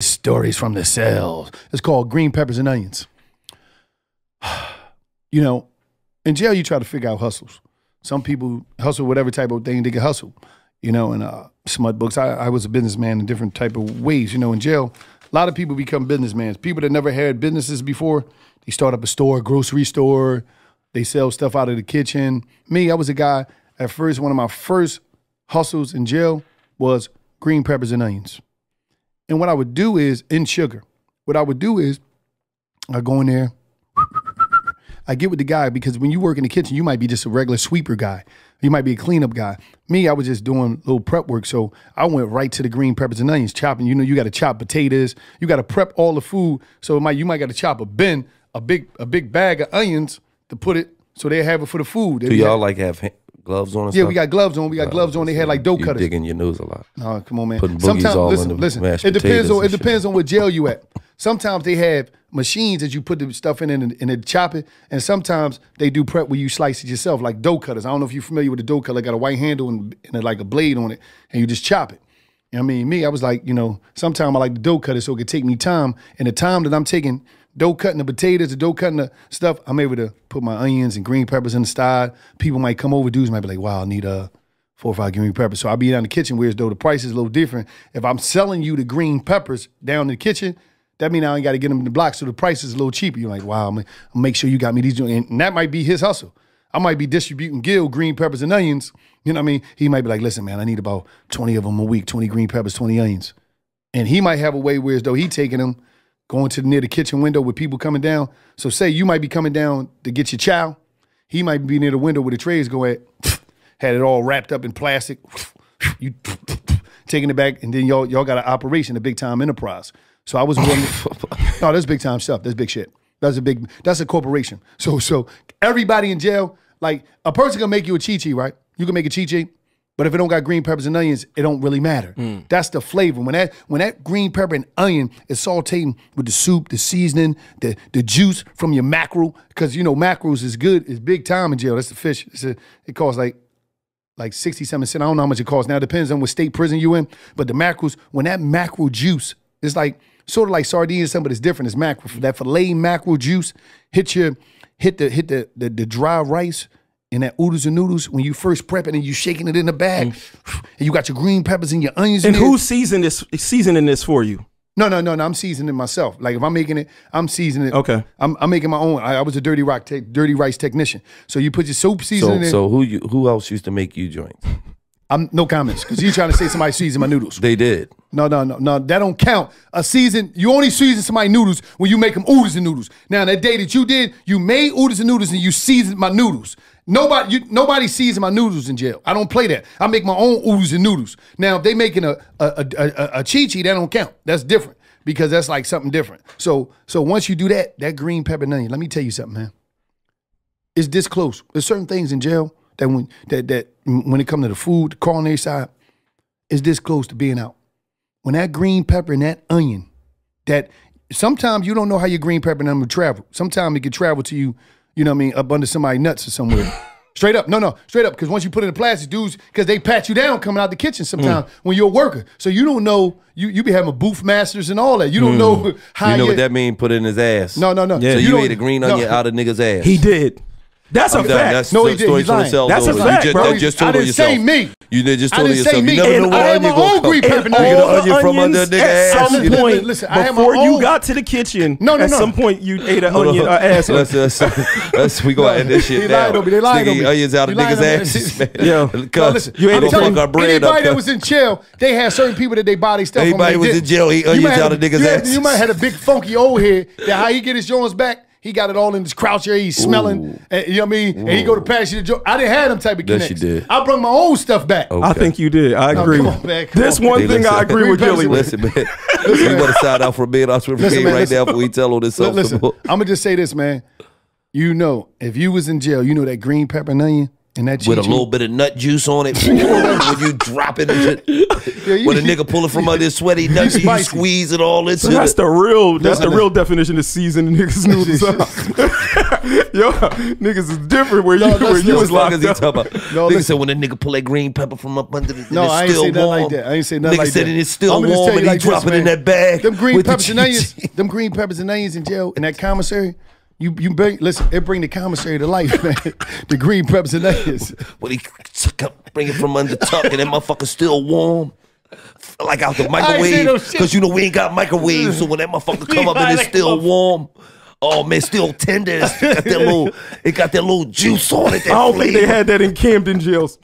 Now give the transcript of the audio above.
Stories from the cells. It's called Green Peppers and Onions. you know, in jail, you try to figure out hustles. Some people hustle whatever type of thing they can hustle, you know, and uh, smut books. I, I was a businessman in different type of ways. You know, in jail, a lot of people become businessmen. People that never had businesses before, they start up a store, a grocery store. They sell stuff out of the kitchen. Me, I was a guy, at first, one of my first hustles in jail was green peppers and onions. And what I would do is in sugar, what I would do is I go in there, I get with the guy because when you work in the kitchen, you might be just a regular sweeper guy. You might be a cleanup guy. Me, I was just doing little prep work. So I went right to the green peppers and onions, chopping. You know, you got to chop potatoes. You got to prep all the food. So might, you might got to chop a bin, a big, a big bag of onions to put it so they have it for the food. Do y'all like have gloves on. yeah, stuff? we got gloves on. We got gloves on. They had like dough you cutters. Digging your nose a lot. No, come on, man. Putting Sometimes, all listen, in the listen. it depends on it shit. depends on what jail you at. Sometimes they have machines that you put the stuff in and, and chop it. And sometimes they do prep where you slice it yourself, like dough cutters. I don't know if you're familiar with the dough cutter. It got a white handle and, and like a blade on it, and you just chop it. I mean, me, I was like, you know, sometimes I like the dough cutter so it could take me time. And the time that I'm taking dough cutting the potatoes, the dough cutting the stuff, I'm able to put my onions and green peppers in the side. People might come over, dudes might be like, wow, I need a four or five green peppers. So I'll be down in the kitchen, whereas though the price is a little different. If I'm selling you the green peppers down in the kitchen, that means I ain't got to get them in the block. So the price is a little cheaper. You're like, wow, I'm, make sure you got me these. And that might be his hustle. I might be distributing Gil green peppers and onions. You know what I mean? He might be like, listen, man, I need about 20 of them a week, 20 green peppers, 20 onions. And he might have a way where as though he taking them, going to near the kitchen window with people coming down. So say you might be coming down to get your chow. He might be near the window where the trays go at. Had it all wrapped up in plastic. You taking it back, and then y'all y'all got an operation, a big time enterprise. So I was willing. no, that's big time stuff. That's big shit. That's a big. That's a corporation. So so everybody in jail. Like a person can make you a chi chi, right? You can make a chi chi, but if it don't got green peppers and onions, it don't really matter. Mm. That's the flavor. When that when that green pepper and onion is sauteed with the soup, the seasoning, the the juice from your mackerel, because you know mackerels is good. It's big time in jail. That's the fish. A, it costs like like 67 cents. I don't know how much it costs now. It depends on what state prison you in. But the mackerels, when that mackerel juice, it's like sort of like sardines, something, but it's different. It's mackerel. That filet mackerel juice hit your hit the hit the the, the dry rice and that oodles and noodles when you first prepping and you shaking it in the bag, mm. and you got your green peppers and your onions. And who's seasoning this seasoning this for you? No, no, no, no. I'm seasoning myself. Like if I'm making it, I'm seasoning it. Okay. I'm, I'm making my own. I, I was a dirty rock, te- dirty rice technician. So you put your soap seasoning. So, in. so who you, who else used to make you joints? I'm no comments because you trying to say somebody seasoned my noodles. They did. No, no, no, no. That don't count. A season, you only season somebody noodles when you make them oodles and noodles. Now that day that you did, you made oodles and noodles and you seasoned my noodles. Nobody, you, nobody seasoned my noodles in jail. I don't play that. I make my own oodles and noodles. Now if they making a a a, a, a chi chi, that don't count. That's different because that's like something different. So so once you do that, that green pepper and onion. Let me tell you something, man. It's this close. There's certain things in jail that when that that when it comes to the food, the culinary side, is this close to being out when that green pepper and that onion, that sometimes you don't know how your green pepper and onion travel. Sometimes it can travel to you, you know what I mean, up under somebody's nuts or somewhere. Straight up, no, no, straight up. Because once you put in the plastic, dudes, because they pat you down coming out the kitchen mm. sometimes mm. when you're a worker. So you don't know you you be having a booth masters and all that. You don't mm. know how you know what that mean. Put it in his ass. No, no, no. Yeah. So you, you ate a green onion no. out of niggas' ass. He did. That's I'm a done. fact. That's no, he didn't. He's lying. That's a fact, just, bro. Just told I didn't say me. You just told I didn't yourself. Say me. You never and know what onion gonna come. And all the onion from under the ass. At some point, listen, before you got to the kitchen, no, no, no. At some point, you ate an onion or uh, ass. Let's, let's, let's, we gonna end this shit now. They lied on me. They lied on me. Onions out of niggas' asses, Yo, listen. I'm fuck bread. Anybody that was in jail, they had certain people that they body stuff. Anybody was in jail, eat onions out of niggas' asses. You might have had a big funky old head. That how he get his joints back? He got it all in his crouch here. He's smelling. And, you know what I mean? Ooh. And he go to pass you the joint. I didn't have them type of connects. Yes, you did. I brought my own stuff back. Okay. I think you did. I no, agree. On, man, this on, one thing listen, I agree with Gilly. Listen, man. You we want to shout out for being our Swiffer game right now before we tell all this. Listen, I'm going to just say this, man. You know, if you was in jail, you know that green pepper and onion, and that with a little bit of nut juice on it, when you drop it, yeah, you, when a nigga pull it from under his sweaty nuts, you, you squeeze it all into. So that's the, real. That's the real definition of seasoning niggas noodles Yo, niggas is different where you no, you where you was locked up. About. No, nigga said when a nigga pull that green pepper from up under the. No, I ain't say nothing like that. I ain't say nothing nigga like that. that. and it's still warm and like he dropping in that bag. Them green peppers and onions. Them green peppers and onions in jail in that commissary. You you bring listen. It bring the commissary to life, man. the green preps and eggs. when he kept it from under tuck, and that motherfucker's still warm. Like out the microwave, because you know we ain't got microwaves. So when that motherfucker come up and it's still warm, oh man, still tender. It got that little, it got that little juice on it. I don't flavor. think they had that in Camden jails.